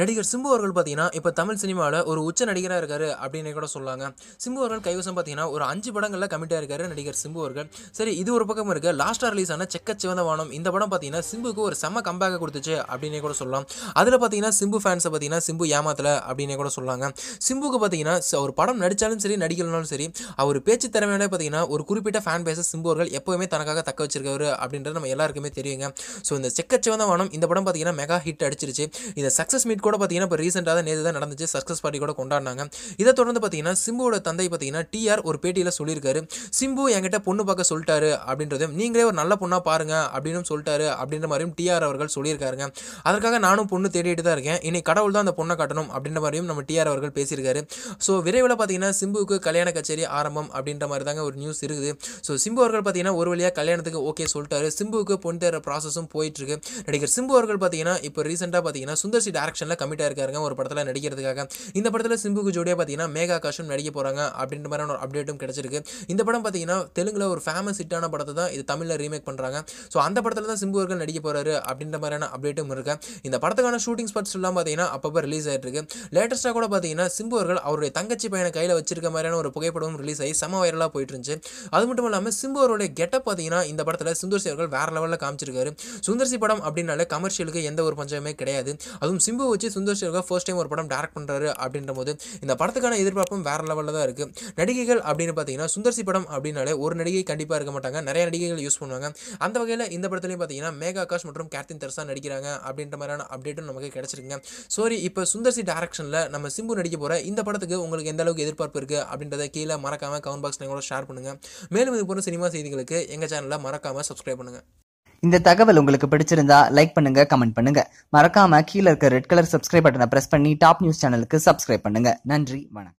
நடிகர் சிம்பு அவர்கள் பார்த்தீங்கன்னா இப்போ தமிழ் சினிமாவில் ஒரு உச்ச நடிகராக இருக்கார் அப்படின்னு கூட சொல்லுவாங்க சிம்பு அவர்கள் கைவசம் பார்த்தீங்கன்னா ஒரு அஞ்சு படங்களில் கமிட்டாக இருக்காரு நடிகர் சிம்பு அவர்கள் சரி இது ஒரு பக்கம் இருக்குது லாஸ்ட்டாக ரிலீஸ் ஆன செக்க சிவந்த வானம் இந்த படம் பார்த்தீங்கன்னா சிம்புக்கு ஒரு செம்ம கம்பேக்க கொடுத்துச்சு அப்படின்னே கூட சொல்லலாம் அதில் பார்த்தீங்கன்னா சிம்பு ஃபேன்ஸை பார்த்தீங்கன்னா சிம்பு ஏமாத்தலை அப்படின்னே கூட சொல்லுவாங்க சிம்புக்கு பார்த்தீங்கன்னா ஒரு படம் நடித்தாலும் சரி நடிக்கலனாலும் சரி அவர் பேச்சு திறமையிலே பார்த்தீங்கன்னா ஒரு குறிப்பிட்ட ஃபேன் பேச சிம்பு அவர்கள் எப்போவுமே தனக்காக தக்க வச்சிருக்காரு அப்படின்றது நம்ம எல்லாருக்குமே தெரியுங்க ஸோ இந்த செக்க சிவந்த வானம் இந்த படம் பார்த்தீங்கன்னா மெகா ஹிட் அடிச்சிருச்சு இந்த சக்ஸஸ் மீட் கூட பார்த்தீங்கன்னா இப்போ ரீசெண்டாக தான் நேற்று தான் நடந்துச்சு சக்ஸஸ் பார்ட்டி கூட கொண்டாடினாங்க இதை தொடர்ந்து பார்த்தீங்கன்னா சிம்புவோட தந்தை பார்த்தீங்கன்னா டிஆர் ஒரு பேட்டியில் சொல்லியிருக்காரு சிம்பு என்கிட்ட பொண்ணு பார்க்க சொல்லிட்டாரு அப்படின்றது நீங்களே ஒரு நல்ல பொண்ணாக பாருங்க அப்படின்னு சொல்லிட்டாரு அப்படின்ற மாதிரியும் டிஆர் அவர்கள் சொல்லியிருக்காருங்க அதற்காக நானும் பொண்ணு தேடிட்டு தான் இருக்கேன் இனி கடவுள் தான் அந்த பொண்ணை காட்டணும் அப்படின்ற மாதிரியும் நம்ம டிஆர் அவர்கள் பேசியிருக்காரு ஸோ விரைவில் பார்த்தீங்கன்னா சிம்புவுக்கு கல்யாண கச்சேரி ஆரம்பம் அப்படின்ற மாதிரி தாங்க ஒரு நியூஸ் இருக்குது ஸோ சிம்பு அவர்கள் பார்த்தீங்கன்னா ஒரு வழியாக கல்யாணத்துக்கு ஓகே சொல்லிட்டாரு சிம்புக்கு பொண்ணு தேடுற ப்ராசஸும் போயிட்டுருக்கு நடிகர் சிம்பு அவர்கள் பார்த்தீங்கன்னா இப்போ ரீசெண்டாக பார்த்தீங்கன்னா சுந்தர்சி டேரக்ஷனில் கமிட் ஆயிருக்காருங்க ஒரு படத்தில் நடிக்கிறதுக்காக இந்த படத்தில் சிம்புக்கு ஜோடியாக பார்த்தீங்கன்னா மேகா காஷும் நடிக்க போகிறாங்க அப்படின்ற மாதிரியான ஒரு அப்டேட்டும் கிடச்சிருக்கு இந்த படம் பார்த்தீங்கன்னா தெலுங்கில் ஒரு ஃபேமஸ் ஹிட்டான படத்தை தான் இது தமிழில் ரீமேக் பண்ணுறாங்க ஸோ அந்த படத்தில் தான் சிம்பு அவர்கள் நடிக்க போகிறாரு அப்படின்ற மாதிரியான அப்டேட்டும் இருக்கு இந்த படத்துக்கான ஷூட்டிங் ஸ்பாட்ஸ் எல்லாம் பார்த்தீங்கன்னா அப்பப்போ ரிலீஸ் ஆகிட்டு இருக்கு லேட்டஸ்ட்டாக கூட பார்த்தீங்கன்னா சிம்பு அவர்கள் அவருடைய தங்கச்சி பையனை கையில் வச்சிருக்க மாதிரியான ஒரு புகைப்படமும் ரிலீஸ் ஆகி செம வைரலாக போயிட்டு இருந்துச்சு அது மட்டும் இல்லாமல் சிம்பு அவருடைய கெட்டப் பார்த்தீங்கன்னா இந்த படத்தில் சுந்தர்சி அவர்கள் வேற லெவலில் காமிச்சிருக்காரு சுந்தர்சி படம் அப்படின்னாலே கமர்ஷியலுக்கு எந்த ஒரு பஞ்சமே கிடையாது அதுவும் சிம்பு வச்சு சுந்தர் சேகர் ஃபர்ஸ்ட் டைம் ஒரு படம் டேரக்ட் பண்ணுறாரு அப்படின்ற போது இந்த படத்துக்கான எதிர்பார்ப்பும் வேறு லெவலில் தான் இருக்குது நடிகைகள் அப்படின்னு பார்த்தீங்கன்னா சுந்தர்சி படம் அப்படின்னாலே ஒரு நடிகை கண்டிப்பாக இருக்க மாட்டாங்க நிறைய நடிகைகள் யூஸ் பண்ணுவாங்க அந்த வகையில் இந்த படத்துலையும் பார்த்தீங்கன்னா மேகா ஆகாஷ் மற்றும் கேப்டன் தெரசா நடிக்கிறாங்க அப்படின்ற மாதிரியான அப்டேட்டும் நமக்கு கிடச்சிருக்குங்க சாரி இப்போ சுந்தர்சி டேரக்ஷனில் நம்ம சிம்பு நடிக்க போகிற இந்த படத்துக்கு உங்களுக்கு எந்த அளவுக்கு எதிர்பார்ப்பு இருக்குது அப்படின்றத கீழே மறக்காமல் கவுண்ட் பாக்ஸில் கூட ஷேர் பண்ணுங்கள் மேலும் இது போன்ற சினிமா செய்திகளுக்கு எங்கள் சேனலில் மறக்காமல் சப்ஸ்கிரைப் பண்ணுங்கள் இந்த தகவல் உங்களுக்கு பிடிச்சிருந்தா லைக் பண்ணுங்க கமெண்ட் பண்ணுங்க மறக்காம கீழே இருக்க ரெட் கலர் சப்ஸ்கிரைப் பட்டனை பிரஸ் பண்ணி டாப் நியூஸ் சேனலுக்கு சப்ஸ்கிரைப் பண்ணுங்க நன்றி வணக்கம்